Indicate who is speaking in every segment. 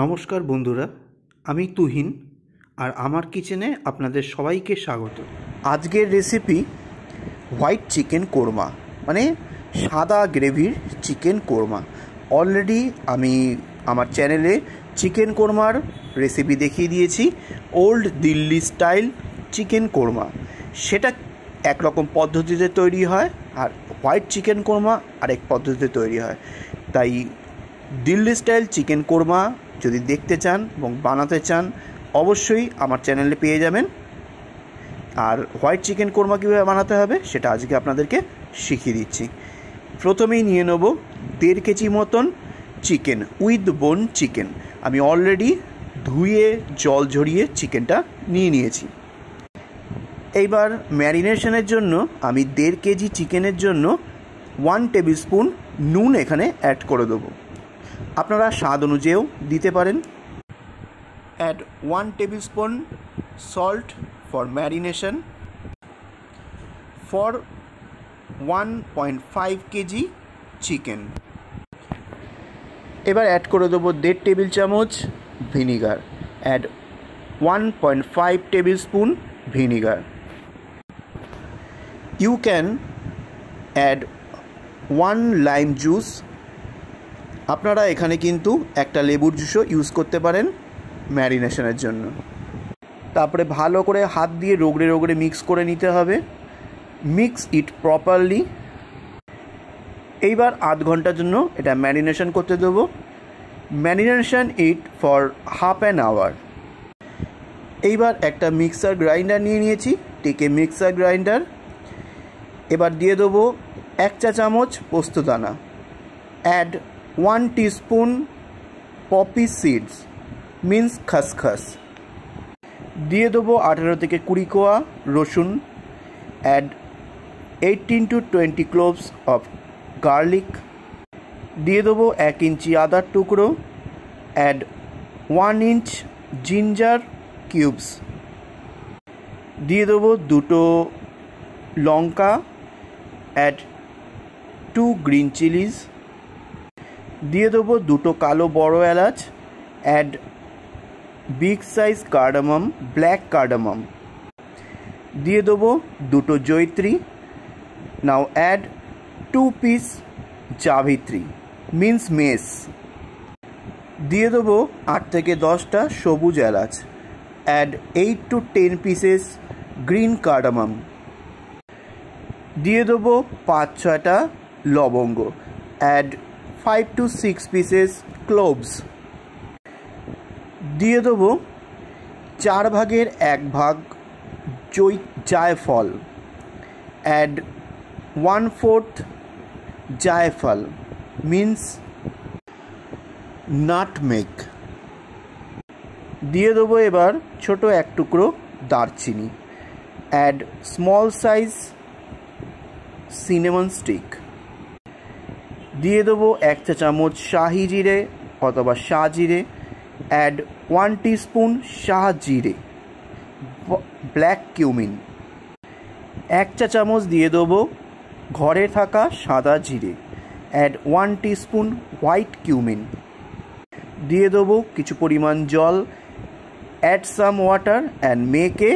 Speaker 1: নমস্কার বন্ধুরা আমি তুহিন আর আমার কিচেনে আপনাদের সবাইকে স্বাগত আজকের রেসিপি হোয়াইট চিকেন কোরমা মানে সাদা গ্রেভির চিকেন কোরমা অলরেডি আমি আমার চ্যানেলে চিকেন কোরমার রেসিপি দেখিয়ে দিয়েছি old Delhi style chicken korma সেটা একরকম পদ্ধতিতে তৈরি হয় আর হোয়াইট চিকেন কোরমা আরেক পদ্ধতিতে তৈরি হয় তাই দিল্লি স্টাইল চিকেন কোরমা যদি দেখতে চান এবং বানাতে চান অবশ্যই আমার চ্যানেলে পেয়ে যাবেন আর হোয়াইট চিকেন কোরমা কীভাবে বানাতে হবে সেটা আজকে আপনাদেরকে শিখিয়ে দিচ্ছি প্রথমেই নিয়ে নেব দেড় কেজি মতন চিকেন উইথ বোন চিকেন আমি অলরেডি ধুয়ে জল ঝরিয়ে চিকেনটা নিয়ে নিয়েছি এইবার ম্যারিনেশনের জন্য আমি দেড় কেজি চিকেনের জন্য ওয়ান টেবিল স্পুন নুন এখানে অ্যাড করে দেবো আপনারা স্বাদ অনুযায়ীও দিতে পারেন add one table spoon salt for marination for one point five kg chicken এবার অ্যাড করে দেবো দেড় টেবিল চামচ vinegar add one point five table spoon vinegar you can add one lime juice আপনারা এখানে কিন্তু একটা লেবুর জুসও ইউজ করতে পারেন ম্যারিনেশনের জন্য তারপরে ভালো করে হাত দিয়ে রোগড়ে রোগড়ে মিক্স করে নিতে হবে মিক্স ইট প্রপারলি এইবার আধ ঘন্টার জন্য এটা ম্যারিনেশন করতে দেবো marination it for half an hour এইবার একটা মিক্সার গ্রাইন্ডার নিয়ে নিয়েছি টেকে মিক্সার গ্রাইন্ডার এবার দিয়ে দেবো এক চা চামচ পোস্তদানা add 1 teaspoon poppy seeds means খসখস দিয়ে দেবো আঠেরো থেকে কুড়ি কোয়া রসুন add eighteen to twenty cloves of garlic দিয়ে দেবো এক ইঞ্চি আদার টুকরো add one inch ginger cubes দিয়ে দেবো দুটো লঙ্কা অ্যাড টু গ্রিন চিলিজ দিয়ে দেবো দুটো কালো বড় এলাচ add big size cardamom black cardamom দিয়ে দেবো দুটো জৈত্রী নাও অ্যাড টু পিস জাভিত্রী মিন্স মেস দিয়ে দেবো আট থেকে দশটা সবুজ এলাচ add eight to ten pieces green cardamom দিয়ে দেবো পাঁচ ছয়টা লবঙ্গ add five to six pieces cloves দিয়ে দেবো চার ভাগের এক ভাগ জৈ জায়ফল অ্যাড ওয়ান ফোর্থ জায়ফল মিন্স নাটমেক দিয়ে দেবো এবার ছোট এক টুকরো দারচিনি add small size cinnamon stick দিয়ে দেবো এক চা চামচ শাহি জিরে অথবা শাহ জিরে অ্যাড ওয়ান স্পুন শাহ জিরে ব্ল্যাক কিউমিন এক চা চামচ দিয়ে দেবো ঘরে থাকা সাদা জিরে add one spoon white cumin দিয়ে দেবো কিছু পরিমাণ জল add some water and make a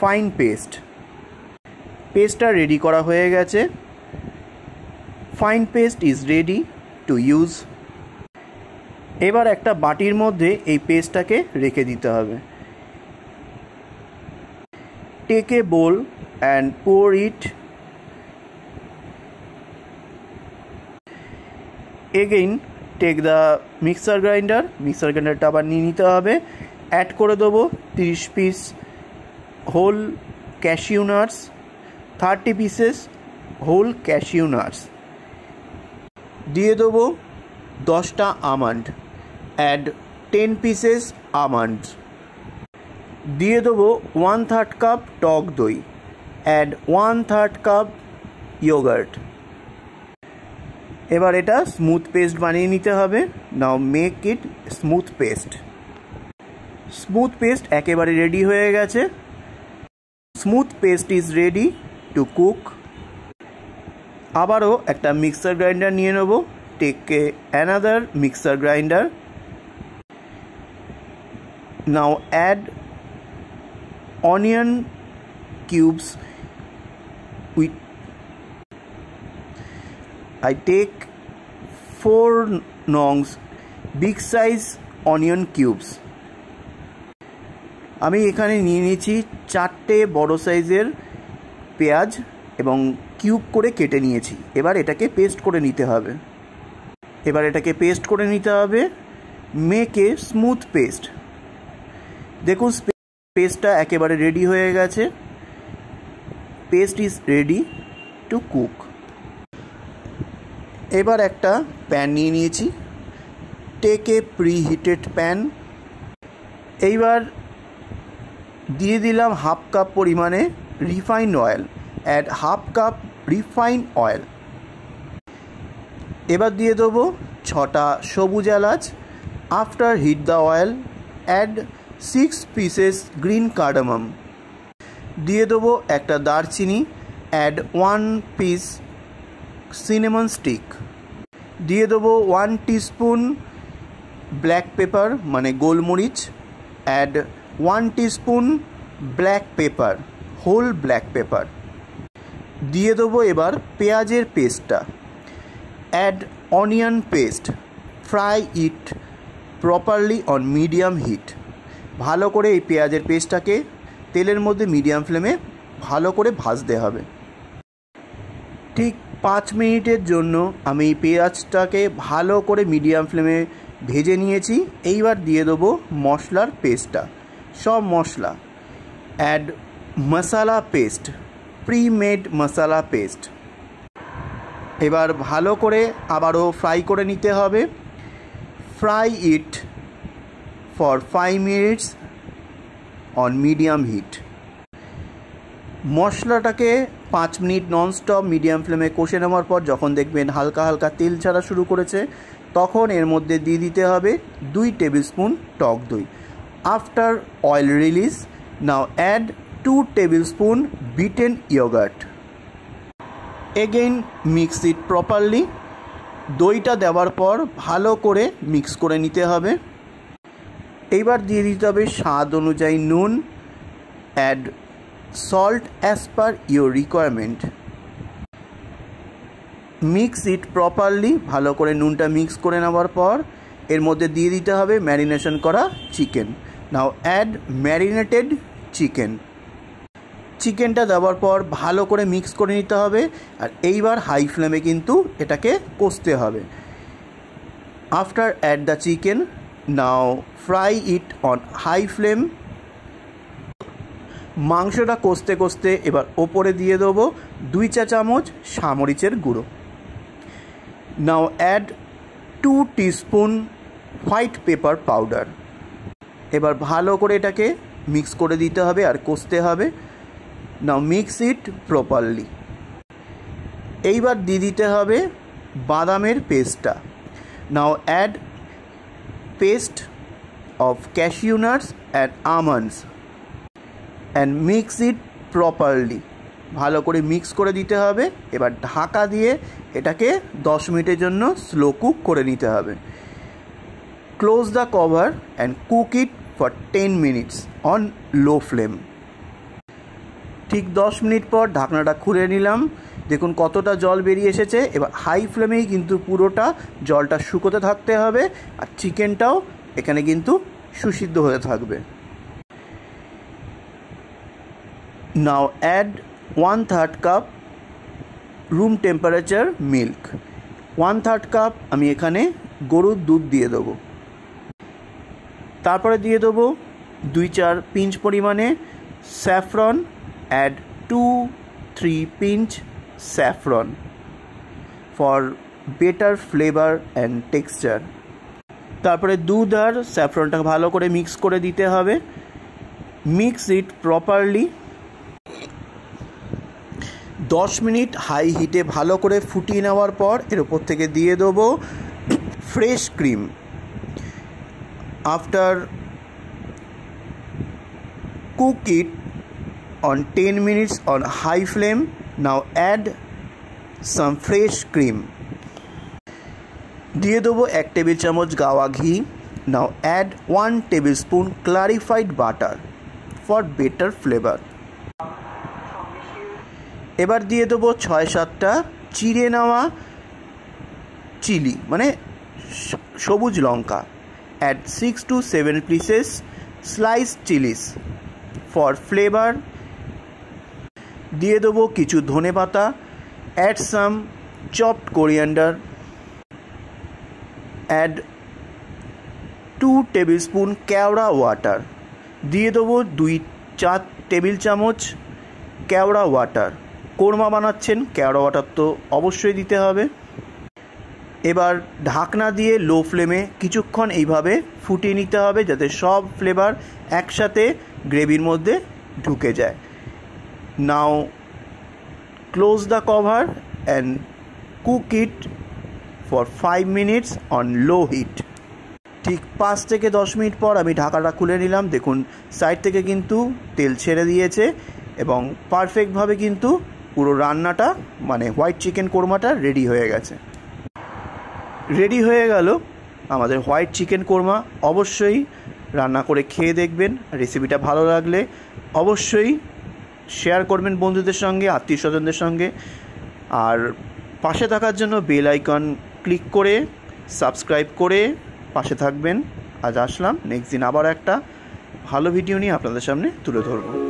Speaker 1: fine paste পেস্টটা রেডি করা হয়ে গেছে fine paste is ready to use এবার একটা বাটির মধ্যে এই পেস্টটাকে রেখে দিতে হবে take a bowl and pour it again take the mixer grinder mixer গ্রাইন্ডারটা আবার নিয়ে নিতে হবে অ্যাড করে দেবো তিরিশ piece whole cashew nuts thirty pieces whole cashew nuts দিয়ে দেবো দশটা almond add ten pieces almond দিয়ে দেবো ওয়ান থার্ড কাপ টক দই add one third cup yogurt এবার এটা স্মুথ পেস্ট বানিয়ে নিতে হবে now make it smooth paste smooth paste একেবারে রেডি হয়ে গেছে smooth paste is ready to cook আবারও একটা মিক্সার গ্রাইন্ডার নিয়ে নেব take a another mixer grinder now add onion cubes with I take four nos big size onion cubes আমি এখানে নিয়ে নিয়েছি চারটে বড় সাইজের পেঁয়াজ এবং কিউব করে কেটে নিয়েছি এবার এটাকে পেস্ট করে নিতে হবে এবার এটাকে পেস্ট করে নিতে হবে মেকে স্মুথ পেস্ট দেখুন পেস্টটা একেবারে রেডি হয়ে গেছে paste is ready to cook এবার একটা প্যান নিয়ে নিয়েছি take a preheated pan এইবার দিয়ে দিলাম হাফ কাপ পরিমাণে refined oil add half cup refine oil এবার দিয়ে দেবো ছটা সবুজ এলাচ after heat the oil add six pieces green cardamom দিয়ে দেবো একটা দারচিনি add one piece cinnamon stick দিয়ে দেবো ওয়ান টিস্পুন ব্ল্যাক পেপার মানে গোলমরিচ add one teaspoon black pepper whole black pepper দিয়ে দেবো এবার পেঁয়াজের পেস্টটা add onion paste fry it properly on medium heat ভালো করে এই পেঁয়াজের পেস্টটাকে তেলের মধ্যে মিডিয়াম ফ্লেমে ভালো করে ভাজতে হবে ঠিক পাঁচ মিনিটের জন্য আমি পেঁয়াজটাকে ভালো করে মিডিয়াম ফ্লেমে ভেজে নিয়েছি এইবার দিয়ে দেবো মশলার পেস্টটা সব মশলা add masala paste premade masala paste এবার ভালো করে আবারও ফ্রাই করে নিতে হবে fry it for five minutes on medium heat মশলাটাকে পাঁচ মিনিট ননস্টপ মিডিয়াম ফ্লেমে কষে নেওয়ার পর যখন দেখবেন হালকা হালকা তেল ছাড়া শুরু করেছে তখন এর মধ্যে দিয়ে দিতে হবে দুই টেবিল স্পুন টক দই after oil release now add 2 tablespoon beaten yogurt again mix it properly দইটা দেওয়ার পর ভালো করে মিক্স করে নিতে হবে এবার দিয়ে দিতে হবে স্বাদ অনুযায়ী নুন add salt as per your requirement mix it properly ভালো করে নুনটা মিক্স করে নেওয়ার পর এর মধ্যে দিয়ে দিতে হবে ম্যারিনেশন করা chicken now add marinated chicken চিকেনটা দেওয়ার পর ভালো করে মিক্স করে নিতে হবে আর এইবার হাই ফ্লেমে কিন্তু এটাকে কষতে হবে after add the chicken now fry it on high flame মাংসটা কষতে কষতে এবার ওপরে দিয়ে দেবো দুই চা চামচ সামরিচের গুঁড়ো now add two teaspoon white pepper powder এবার ভালো করে এটাকে মিক্স করে দিতে হবে আর কষতে হবে নাও মিক্স ইট প্রপারলি এইবার দিয়ে দিতে হবে বাদামের পেস্টটা now add paste of cashew and almonds and mix it properly ভালো করে মিক্স করে দিতে হবে এবার ঢাকা দিয়ে এটাকে দশ মিনিটের জন্য স্লো কুক করে নিতে হবে close the cover and cook it for ten minutes on low flame ঠিক দশ মিনিট পর ঢাকনাটা খুলে নিলাম দেখুন কতটা জল বেরিয়ে এসেছে এবার হাই ফ্লেমেই কিন্তু পুরোটা জলটা শুকোতে থাকতে হবে আর চিকেনটাও এখানে কিন্তু সুসিদ্ধ হয়ে থাকবে now add one third cup room temperature milk one third cup আমি এখানে গরুর দুধ দিয়ে দেবো তারপরে দিয়ে দেবো দুই চার পিঞ্চ পরিমাণে saffron add 2 3 pinch saffron for better flavor and texture তারপরে দুধ আর স্যাফরনটা ভালো করে মিক্স করে দিতে হবে মিক্স ইট প্রপারলি দশ মিনিট হাই হিটে ভালো করে ফুটিয়ে নেওয়ার পর এর উপর থেকে দিয়ে দেবো fresh cream after cook it on 10 minutes on high flame. Now add some fresh cream. দিয়ে দেবো এক টেবিল চামচ গাওয়া ঘি now add one table spoon clarified butter for better flavour এবার দিয়ে দেবো ছয় সাতটা চিড়ে নেওয়া চিলি মানে সবুজ লঙ্কা add six to seven pieces slice chillies for flavour দিয়ে দেবো কিছু ধনে পাতা add some chopped coriander add two table spoon kewra water দিয়ে দেবো দুই চার টেবিল চামচ কেওড়া ওয়াটার কোরমা বানাচ্ছেন কেওড়া ওয়াটার তো অবশ্যই দিতে হবে এবার ঢাকনা দিয়ে লো ফ্লেমে কিছুক্ষণ এইভাবে ফুটিয়ে নিতে হবে যাতে সব ফ্লেভার একসাথে গ্রেভির মধ্যে ঢুকে যায় Now close the cover and cook it for 5 minutes on low heat. ঠিক পাঁচ থেকে দশ মিনিট পর আমি ঢাকাটা খুলে নিলাম দেখুন সাইড থেকে কিন্তু তেল ছেড়ে দিয়েছে এবং পারফেক্টভাবে কিন্তু পুরো রান্নাটা মানে হোয়াইট চিকেন কোরমাটা রেডি হয়ে গেছে রেডি হয়ে গেল আমাদের হোয়াইট চিকেন কোরমা অবশ্যই রান্না করে খেয়ে দেখবেন রেসিপিটা ভালো লাগলে অবশ্যই শেয়ার করবেন বন্ধুদের সঙ্গে আত্মীয় স্বজনদের সঙ্গে আর পাশে থাকার জন্য বেল আইকন ক্লিক করে সাবস্ক্রাইব করে পাশে থাকবেন আজ আসলাম নেক্সট দিন আবার একটা ভালো ভিডিও নিয়ে আপনাদের সামনে তুলে ধরবো